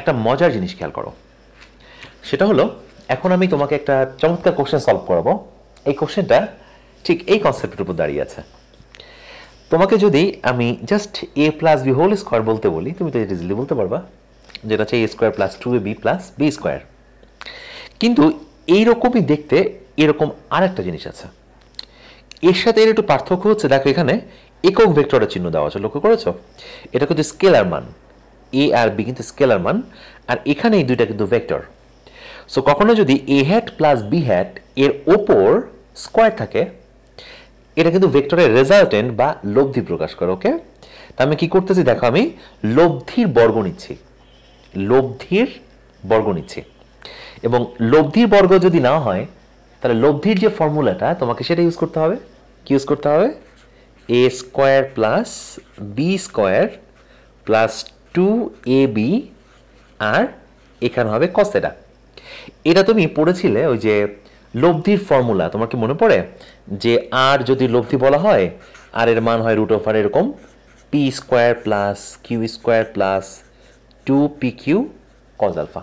একটা মজার জিনিস খেয়াল করো সেটা হলো এখন আমি তোমাকে একটা চমৎকার কোশ্চেন সলভ করাবো এই কোশ্চেনটা ঠিক এই কনসেপ্টের উপর দাঁড়িয়ে আছে তোমাকে যদি আমি just A plus B whole square বলতে বলি তুমি তো ইজিলি বলতে পারবা যেটা হচ্ছে A square plus two A B plus B square কিন্তু এইরকমই দেখতে এরকম আর একটা জিনিস আছে এর সাথে এর একটু পার্থক্য হচ্ছে দেখো এখানে একক ভেক্টরের চিহ্ন দেওয়া আছে লক্ষ্য করেছো এটা কিন্তু স্কেলার মান এ আর বি কিন্তু স্কেলার মান আর এখানে এই দুইটা কিন্তু ভেক্টর সো কখনো যদি A hat plus B hat এর ওপর স্কোয়ার থাকে এটা কিন্তু ভেক্টরের রেজাল্টেন্ট বা লব্ধি প্রকাশ করে ওকে তা আমি কী করতেছি দেখো আমি লব্ধির বর্গ নিচ্ছি লব্ধির বর্গ নিচ্ছি এবং লব্ধির বর্গ যদি না হয় তাহলে লব্ধির যে ফর্মুলাটা তোমাকে সেটা ইউজ করতে হবে কি ইউজ করতে হবে A square plus B square plus two A B আর এখানে হবে কসেটা এটা তুমি পড়েছিলে ওই যে লব্ধির ফর্মুলা তোমার কি মনে পড়ে যে আর যদি লব্ধি বলা হয় আর এর মান হয় রুট ওভার এরকম P square plus Q square plus two P Q cos alpha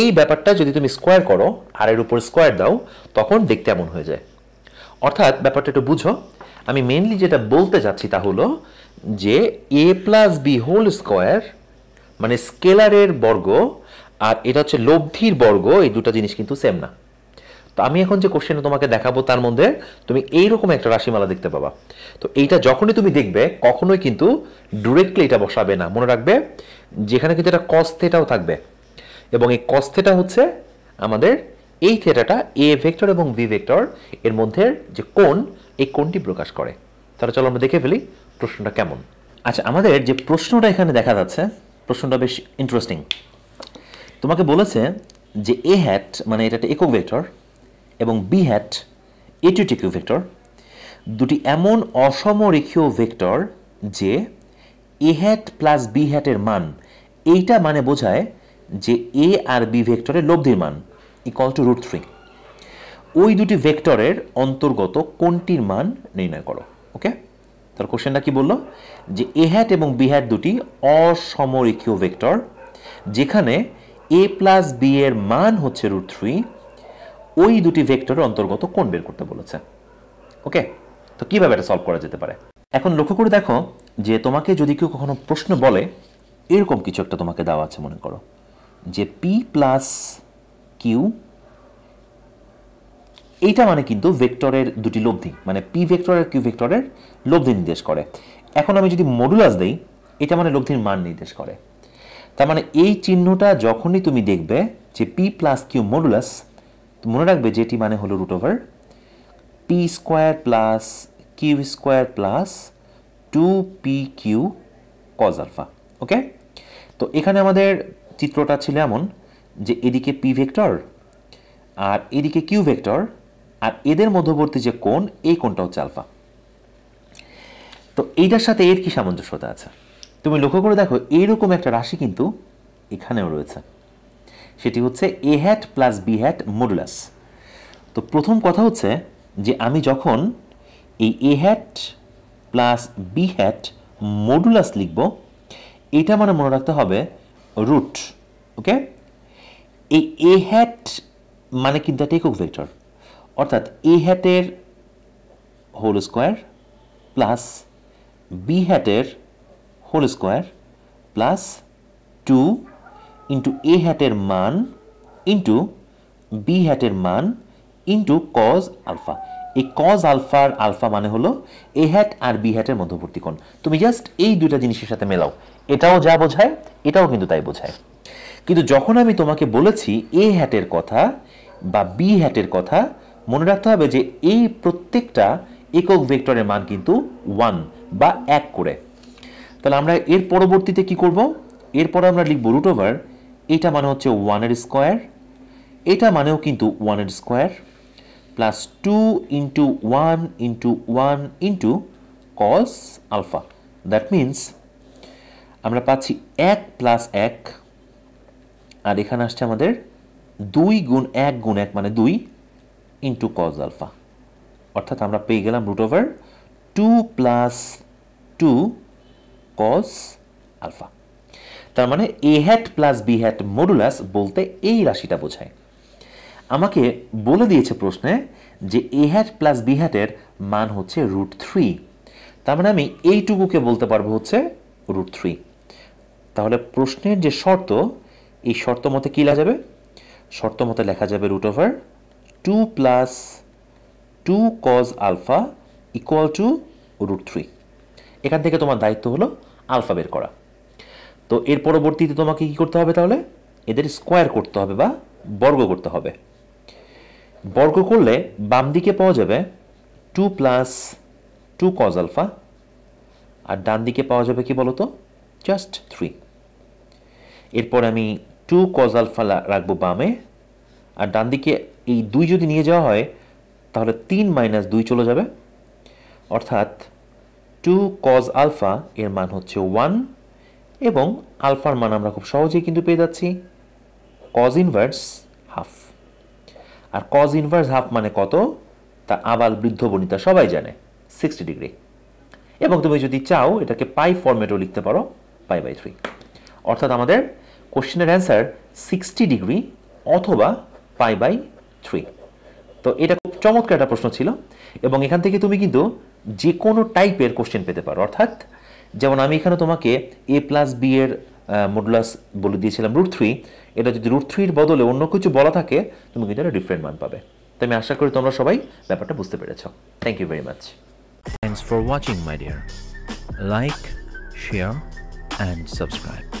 এই ব্যাপারটা যদি তুমি স্কোয়ার করো আর এর উপর স্কোয়ার দাও তখন দেখতে এমন হয়ে যায় অর্থাৎ ব্যাপারটা একটু বুঝো আমি মেনলি যেটা বলতে চাচ্ছি তা হলো যে A plus B whole square মানে স্কেলারের বর্গ আর এটা হচ্ছে লব্ধির বর্গ এই দুটো জিনিস কিন্তু সেম না তো আমি এখন যে কোশ্চেন তোমাকে দেখাবো তার মধ্যে তুমি এইরকম একটা রাশিমালা দেখতে পাবা তো এইটা যখনই তুমি দেখবে কখনোই কিন্তু ডিরেক্টলি এটা বসাবে না মনে রাখবে যেখানে কিন্তু এটা কস্থেটাও থাকবে এবং এই কস্থেটা হচ্ছে আমাদের এই থিয়েটাটা এ ভেক্টর এবং ভি ভেক্টর এর মধ্যে যে কোণ এই কোণটি প্রকাশ করে তাহলে চলো আমরা দেখে ফেলি প্রশ্নটা কেমন আচ্ছা আমাদের যে প্রশ্নটা এখানে দেখা যাচ্ছে প্রশ্নটা বেশ ইন্টারেস্টিং তোমাকে বলেছে যে এ হ্যাট মানে এটা একটা একক ভেক্টর এবং বি হ্যাট এটি টিকিউ ভেক্টর দুটি এমন অসমরেখীয় ভেক্টর যে এ হ্যাট প্লাস বি হ্যাটের মান এইটা মানে বোঝায় যে এ আর বি ভেক্টরের লব্ধির মান ইকল টু রুট থ্রি ওই দুটি ভেক্টরের অন্তর্গত কোনটির মান নির্ণয় করো ওকে তাহলে কোশ্চেনটা কি বলল যে এ হ্যাট এবং বি হ্যাট দুটি অসমরেখীয় ভেক্টর যেখানে এ প্লাস বি এর মান হচ্ছে রুট থ্রি ওই দুটি ভেক্টরের অন্তর্গত কোণ বের করতে বলেছে ওকে তো কীভাবে এটা সলভ করা যেতে পারে এখন লক্ষ্য করে দেখো যে তোমাকে যদি কেউ কখনো প্রশ্ন বলে এরকম কিছু একটা তোমাকে দেওয়া আছে মনে করো যে পি প্লাস কিউ এইটা মানে কিন্তু ভেক্টরের দুটি লব্ধি মানে পি ভেক্টর আর কিউ ভেক্টরের লব্ধি নির্দেশ করে এখন আমি যদি মডুলাস দেই এটা মানে লব্ধির মান নির্দেশ করে তার মানে এই চিহ্নটা যখনই তুমি দেখবে যে পি প্লাস কিউ মডুলাস মনে রাখবে যেটি মানে হলো root over P square plus Q square plus two P Q cos alpha okay তো এখানে আমাদের চিত্রটা ছিল এমন যে এদিকে পি ভেক্টর আর এদিকে কিউ ভেক্টর আর এদের মধ্যবর্তী যে কোণ এই কোণটা হচ্ছে আলফা তো এইটার সাথে এর কি সামঞ্জস্যতা আছে তুমি লক্ষ্য করে দেখো এইরকম একটা রাশি কিন্তু এখানেও রয়েছে সেটি হচ্ছে A hat plus B hat modulus তো প্রথম কথা হচ্ছে যে আমি যখন এই A hat plus B hat modulus লিখব এটা মানে মনে রাখতে হবে রুট ওকে এই এ হ্যাট মানে কিন্তু একটা একক ভেক্টর অর্থাৎ এ হ্যাটের হোল স্কোয়ার প্লাস বি হ্যাটের whole square plus two into A হ্যাটের মান ইন্টু বি হ্যাটের মান ইন্টু কজ আলফা এই কজ আলফার আলফা মানে হলো এ হ্যাট আর বি হ্যাটের মধ্যবর্তী কোণ তুমি জাস্ট এই দুটা জিনিসের সাথে মেলাও এটাও যা বোঝায় এটাও কিন্তু তাই বোঝায় কিন্তু যখন আমি তোমাকে বলেছি এ হ্যাটের কথা বা বি হ্যাটের কথা মনে রাখতে হবে যে এই প্রত্যেকটা একক ভেক্টরের মান কিন্তু ওয়ান বা এক করে তাহলে আমরা এর পরবর্তীতে কি করব এরপর আমরা লিখব রুট ওভার এটা মানে হচ্ছে ওয়ানের স্কোয়ার এটা মানেও কিন্তু ওয়ানের square plus two into one into one into cos alpha that means আমরা পাচ্ছি এক প্লাস এক আর এখানে আসছে আমাদের দুই গুণ এক গুণ এক মানে দুই ইন্টু কজ আলফা অর্থাৎ আমরা পেয়ে গেলাম root over two plus two cos alpha তার মানে A hat plus B hat modulus বলতে এই রাশিটা বোঝায় আমাকে বলে দিয়েছে প্রশ্নে যে এ হ্যাট প্লাস বি হ্যাটের মান হচ্ছে রুট থ্রি তার মানে আমি এইটুকুকে বলতে পারবো হচ্ছে রুট থ্রি তাহলে প্রশ্নের যে শর্ত এই শর্ত মতে কী লেখা যাবে শর্ত মতে লেখা যাবে root over two plus two cos alpha equal to root three এখান থেকে তোমার দায়িত্ব হলো আলফা বের করা তো এর পরবর্তীতে তোমাকে কি করতে হবে তাহলে এদের স্কোয়ার করতে হবে বা বর্গ করতে হবে বর্গ করলে বাম দিকে পাওয়া যাবে two plus two cos alpha আর ডান দিকে পাওয়া যাবে কি বলতো জাস্ট থ্রি এরপর আমি টু কজ আলফা রাখবো বামে আর ডান দিকে এই দুই যদি নিয়ে যাওয়া হয় তাহলে তিন মাইনাস দুই চলে যাবে অর্থাৎ টু কজ আলফা এর মান হচ্ছে ওয়ান এবং আলফার মান আমরা খুব সহজেই কিন্তু পেয়ে যাচ্ছি কজ ইনভার্স হাফ আর কজ ইনভার্স হাফ মানে কত তা আবাল বৃদ্ধ বনিতা সবাই জানে সিক্সটি ডিগ্রি এবং তুমি যদি চাও এটাকে পাই ফর্মেটও লিখতে পারো পাই বাই থ্রি অর্থাৎ আমাদের কোশ্চেনের অ্যান্সার সিক্সটি ডিগ্রি অথবা পাই বাই থ্রি তো এটা খুব চমৎকার একটা প্রশ্ন ছিল এবং এখান থেকে তুমি কিন্তু যে কোনো টাইপের কোশ্চেন পেতে পারো অর্থাৎ যেমন আমি এখানে তোমাকে এ প্লাস বি এর মডুলাস বলে দিয়েছিলাম রুট থ্রি এটা যদি রুট থ্রির বদলে অন্য কিছু বলা থাকে তুমি কিন্তু একটা ডিফারেন্ট মান পাবে তো আমি আশা করি তোমরা সবাই ব্যাপারটা বুঝতে পেরেছ thank you very much thanks for watching my dear like share and subscribe